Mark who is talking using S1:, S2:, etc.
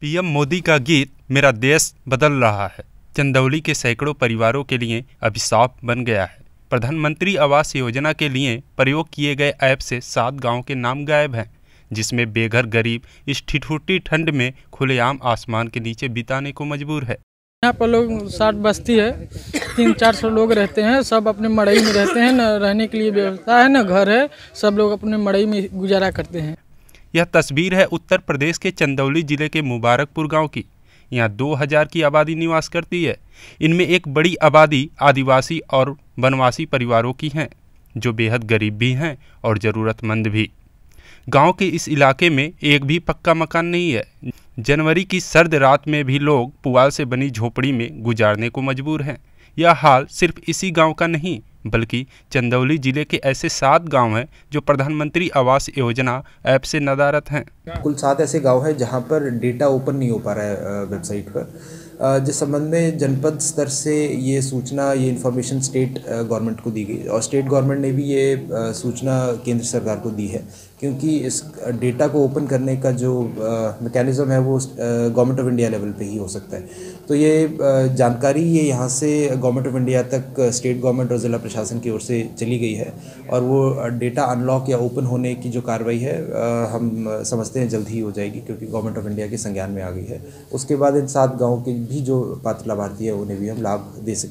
S1: PM Modi का गीत मेरा देश बदल रहा है चंदौली के सैकड़ों परिवारों के लिए अभिशाप बन गया है प्रधानमंत्री आवास योजना के लिए प्रयोग किए गए ऐप से सात गांव के नाम गायब हैं जिसमें बेघर गरीब इस ठिठूटी ठंड में खुलेआम आसमान के नीचे बिताने को मजबूर है
S2: यहाँ पर लोग साठ बस्ती है तीन चार सौ लोग रहते हैं सब अपने मड़ई में रहते हैं न रहने के लिए व्यवस्था है न घर है सब लोग अपने मड़ई में गुजारा करते हैं
S1: यह तस्वीर है उत्तर प्रदेश के चंदौली जिले के मुबारकपुर गांव की यहाँ 2000 की आबादी निवास करती है इनमें एक बड़ी आबादी आदिवासी और वनवासी परिवारों की हैं जो बेहद गरीब भी हैं और ज़रूरतमंद भी गांव के इस इलाके में एक भी पक्का मकान नहीं है जनवरी की सर्द रात में भी लोग पुआल से बनी झोपड़ी में गुजारने को मजबूर हैं यह हाल सिर्फ इसी गांव का नहीं बल्कि चंदौली जिले के ऐसे सात गांव हैं जो प्रधानमंत्री आवास योजना ऐप से नदारत हैं
S3: कुल सात ऐसे गांव हैं जहां पर डेटा ओपन नहीं हो पा रहा है वेबसाइट पर जिस संबंध में जनपद स्तर से ये सूचना ये इन्फॉर्मेशन स्टेट गवर्नमेंट को दी गई और स्टेट गवर्नमेंट ने भी ये सूचना केंद्र सरकार को दी है क्योंकि इस डेटा को ओपन करने का जो मैकेनिज़्म है वो गवर्नमेंट ऑफ इंडिया लेवल पे ही हो सकता है तो ये जानकारी ये यहाँ से गवर्नमेंट ऑफ इंडिया तक स्टेट गवर्नमेंट और ज़िला प्रशासन की ओर से चली गई है और वो डेटा अनलॉक या ओपन होने की जो कार्रवाई है हम समझते हैं जल्द ही हो जाएगी क्योंकि गवर्नमेंट ऑफ इंडिया के संज्ञान में आ गई है उसके बाद इन सात गाँव के भी जो पात्र लाभार्थी है उन्हें भी हम लाभ दे सकें